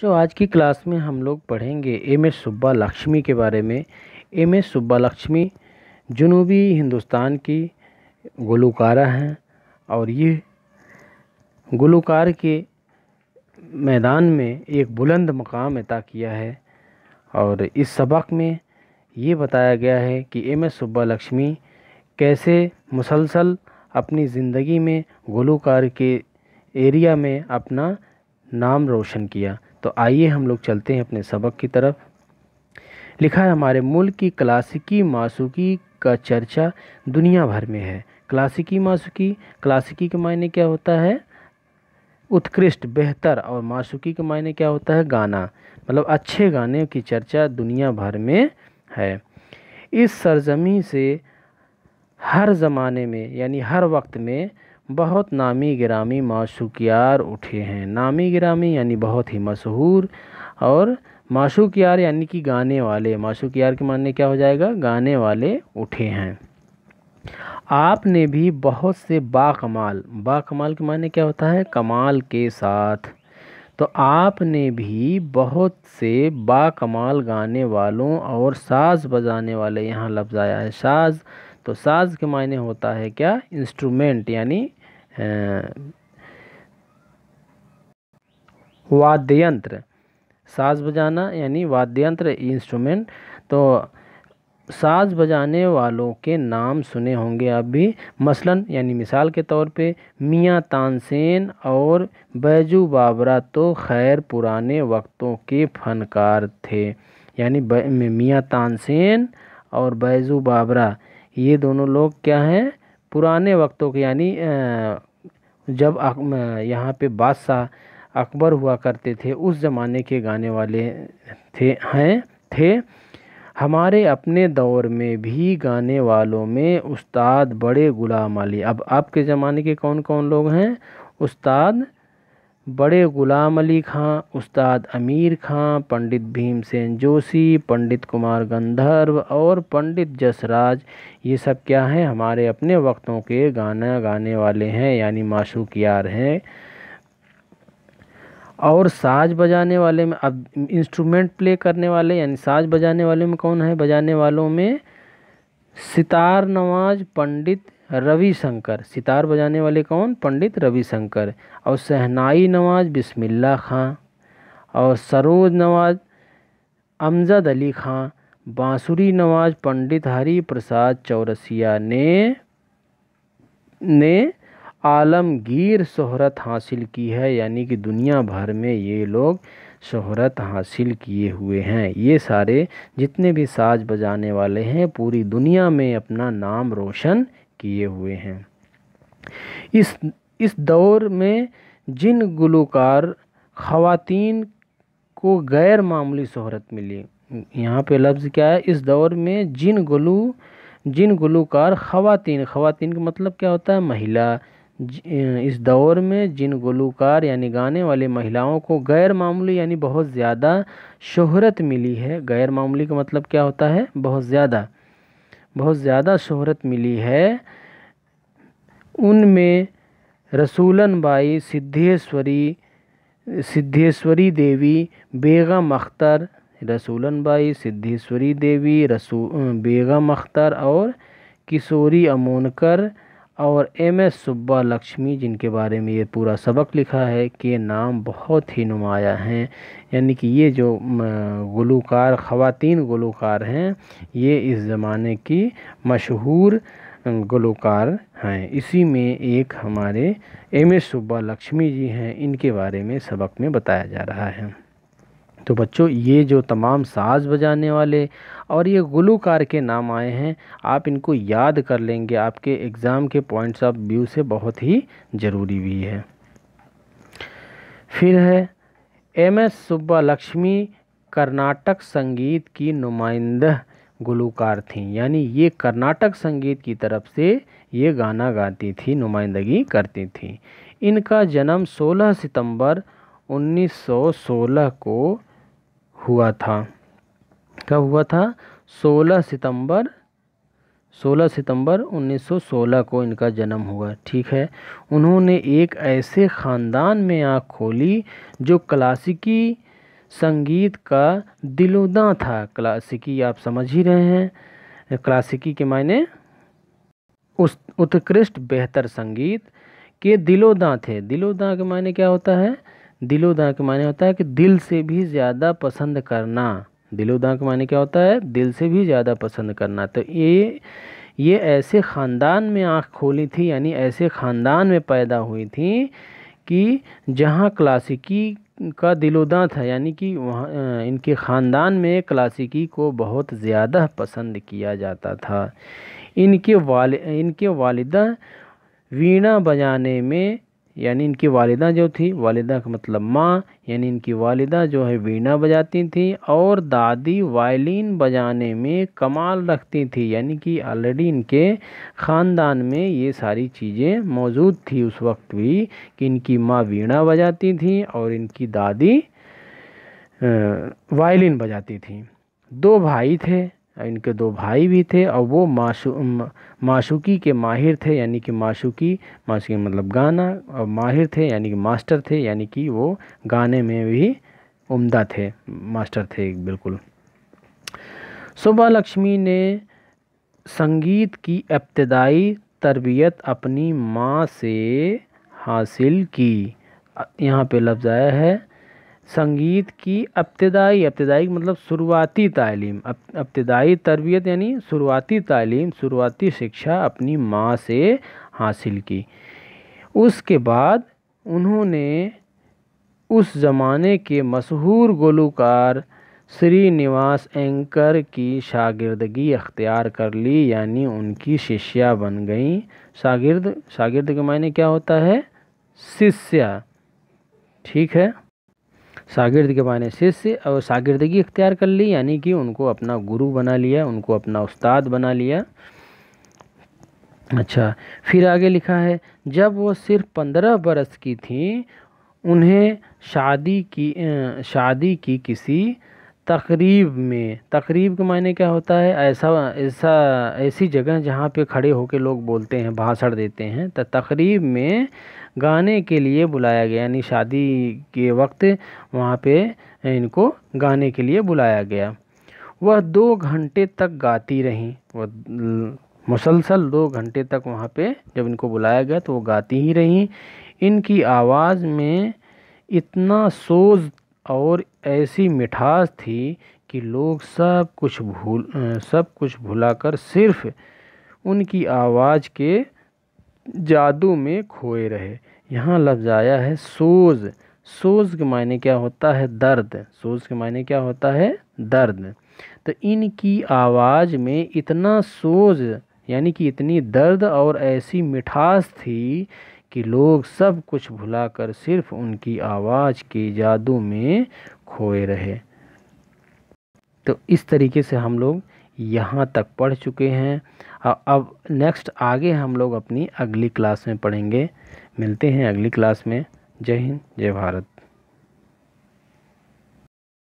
जो तो आज की क्लास में हम लोग पढ़ेंगे एम एस सुब्बा लक्ष्मी के बारे में एम एस सुब्बा लक्ष्मी जुनूबी हिंदुस्तान की गुलकारा हैं और ये गुलकार के मैदान में एक बुलंद मकाम अता किया है और इस सबक में ये बताया गया है कि एम एस सुब्बा लक्ष्मी कैसे मुसलसल अपनी ज़िंदगी में गुलकार के एरिया में अपना नाम रोशन किया तो आइए हम लोग चलते हैं अपने सबक की तरफ लिखा है हमारे मुल्क की क्लासिकी मासूकी का चर्चा दुनिया भर में है क्लासिकी मासूकी क्लासिकी के मायने क्या होता है उत्कृष्ट बेहतर और मासूकी के मायने क्या होता है गाना मतलब अच्छे गाने की चर्चा दुनिया भर में है इस सरजमी से हर ज़माने में यानी हर वक्त में बहुत नामी गिरामी माशुकियार उठे हैं नामी गिरामी यानी बहुत ही मशहूर और माशुकियार यानी कि गाने वाले माशुकियार के मानने क्या हो जाएगा गाने वाले उठे हैं आपने भी बहुत से बाकमाल बाकमाल के माने क्या होता है कमाल के साथ तो आपने भी बहुत से बाकमाल गाने वालों और साज बजाने वाले यहाँ लफ्ज़ आया है साज तो साज के मायने होता है क्या इंस्ट्रूमेंट यानी वाद्य यंत्र साज बजाना यानी वाद्य यंत्र इंस्ट्रूमेंट तो साज बजाने वालों के नाम सुने होंगे आप भी मसलन यानी मिसाल के तौर पे मियाँ तानसेन और बैजू बाबरा तो खैर पुराने वक्तों के फनकार थे यानी मियाँ तानसेन और बैजू बाबरा ये दोनों लोग क्या हैं पुराने वक्तों के यानी जब यहाँ पे बादशाह अकबर हुआ करते थे उस ज़माने के गाने वाले थे हैं थे हमारे अपने दौर में भी गाने वालों में उस्ताद बड़े ग़ुलाम अली अब आपके ज़माने के कौन कौन लोग हैं उस्ताद बड़े ग़ुलाम अली खां उस्ताद अमीर खां पंडित भीमसेन जोशी पंडित कुमार गंधर्व और पंडित जसराज ये सब क्या हैं हमारे अपने वक्तों के गाना गाने वाले हैं यानी माशूकियार हैं और साज बजाने वाले में अब इंस्ट्रूमेंट प्ले करने वाले यानी साज बजाने वाले में कौन है बजाने वालों में सितार नवाज पंडित रविशंकर सितार बजाने वाले कौन पंडित रविशंकर और शहनाई नवाज़ बिस्मिल्ला खां और सरोज नवाज़ अमजद अली खां बांसुरी नवाज पंडित हरी प्रसाद चौरसिया ने ने आलमगीर शहरत हासिल की है यानी कि दुनिया भर में ये लोग शहरत हासिल किए हुए हैं ये सारे जितने भी साज बजाने वाले हैं पूरी दुनिया में अपना नाम रोशन किए हुए हैं इस इस दौर में जिन गुलकार ख़वातीन को गैर मामूली शहरत मिली यहाँ पे लफ्ज़ क्या है इस दौर में जिन गलू जिन गलूकार ख़वातीन ख़वातीन का मतलब क्या होता है महिला इस दौर में जिन गलूकार यानी गाने वाले महिलाओं को गैर मामूली यानी बहुत ज़्यादा शोहरत मिली है गैर मामूली का मतलब क्या होता है बहुत ज़्यादा बहुत ज़्यादा शहरत मिली है उनमें रसूलन बाई सिद्धेश्वरी सिद्धेश्वरी देवी बेगम अख्तर रसूलन बाई सिद्धेश्वरी देवी रसू बेगम अख्तर और किशोरी अमोनकर और एम एस सुब्बा लक्ष्मी जिनके बारे में ये पूरा सबक लिखा है कि ये नाम बहुत ही नुमाया हैं यानी कि ये जो गुलूकार ख़वातीन गुलूकार हैं ये इस ज़माने की मशहूर गुलूकार हैं इसी में एक हमारे M S Subbulakshmi ji हैं इनके बारे में सबक में बताया जा रहा है तो बच्चों ये जो तमाम साज बजाने वाले और ये गुलूकार के नाम आए हैं आप इनको याद कर लेंगे आपके एग्ज़ाम के पॉइंट्स ऑफ व्यू से बहुत ही ज़रूरी भी है फिर है M S Subbulakshmi Karnataka संगीत की नुमाइंदा गुलूकार थीं यानी ये कर्नाटक संगीत की तरफ से ये गाना गाती थी नुमाइंदगी करती थी इनका जन्म 16 सितंबर 1916 को हुआ था कब हुआ था 16 सितंबर 16 सितंबर 1916 को इनका जन्म हुआ ठीक है उन्होंने एक ऐसे ख़ानदान में आँख खोली जो क्लासिकी संगीत का दिलोदा था क्लासिकी आप समझ ही रहे हैं क्लासिकी के मायने उस उत्कृष्ट बेहतर संगीत के दिलोदा थे दिलोदा के मायने क्या होता है दिलोदा के माने होता है कि दिल से भी ज़्यादा पसंद करना दिलोदा के माने क्या होता है दिल से भी ज़्यादा पसंद करना तो ये ये ऐसे ख़ानदान में आँख खोली थी यानी ऐसे ख़ानदान में पैदा हुई थी कि जहाँ क्लासिकी का दिलोदा था यानी कि वहाँ इनके ख़ानदान में क्लासिकी को बहुत ज़्यादा पसंद किया जाता था इनके वाल इनके वालदा वीणा बजाने में यानी इनकी वालिदा जो थी वालिदा का मतलब माँ यानी इनकी वालिदा जो है वीणा बजाती थी और दादी वायलिन बजाने में कमाल रखती थी यानी कि ऑलरेडी इनके ख़ानदान में ये सारी चीज़ें मौजूद थी उस वक्त भी कि इनकी माँ वीणा बजाती थी और इनकी दादी वायलिन बजाती थी दो भाई थे हाँ, इनके दो भाई भी थे और वो माशु माशुकी के माहिर थे यानी कि माशुकी माशुकी मतलब गाना और माहिर थे यानी कि मास्टर थे यानी कि वो गाने में भी उम्दा थे मास्टर थे बिल्कुल सुबह लक्ष्मी ने संगीत की इब्तदाई तरबियत अपनी माँ से हासिल की यहाँ पे लफ्ज़ आया है संगीत की अब्तदाई अब्तदाई मतलब शुरुआती तालीम अब्तदाई तरबियत यानी शुरुआती तालीम शुरुआती शिक्षा अपनी माँ से हासिल की उसके बाद उन्होंने उस ज़माने के मशहूर श्री श्रीनिवास एंकर की शागिर्दगी अख्तियार कर ली यानी उनकी शिष्या बन गई शागिर्द शागिर्द के मायने क्या होता है शिष्या ठीक है शागिर्द के माने शिष्य और शागिर्दगी इख्तियार कर ली यानी कि उनको अपना गुरु बना लिया उनको अपना उस्ताद बना लिया अच्छा फिर आगे लिखा है जब वो सिर्फ पंद्रह बरस की थी उन्हें शादी की शादी की किसी तकरीब में तकरीब के मायने क्या होता है ऐसा ऐसा ऐसी जगह जहाँ पे खड़े होकर लोग बोलते हैं भाषण देते हैं तो तकरीब में गाने के लिए बुलाया गया यानी शादी के वक्त वहाँ पे इनको गाने के लिए बुलाया गया वह दो घंटे तक गाती रहीं वह मुसलसल दो घंटे तक वहाँ पे जब इनको बुलाया गया तो वो गाती ही रहीं इनकी आवाज़ में इतना सोज और ऐसी मिठास थी कि लोग सब कुछ भूल सब कुछ भुलाकर सिर्फ उनकी आवाज़ के जादू में खोए रहे यहाँ लफ्ज़ आया है सोज सोज के मायने क्या होता है दर्द सोज के मायने क्या होता है दर्द तो इनकी आवाज़ में इतना सोज यानी कि इतनी दर्द और ऐसी मिठास थी कि लोग सब कुछ भुलाकर सिर्फ उनकी आवाज़ के जादू में खोए रहे तो इस तरीके से हम लोग यहाँ तक पढ़ चुके हैं अब नेक्स्ट आगे हम लोग अपनी अगली क्लास में पढ़ेंगे मिलते हैं अगली क्लास में जय हिंद जय भारत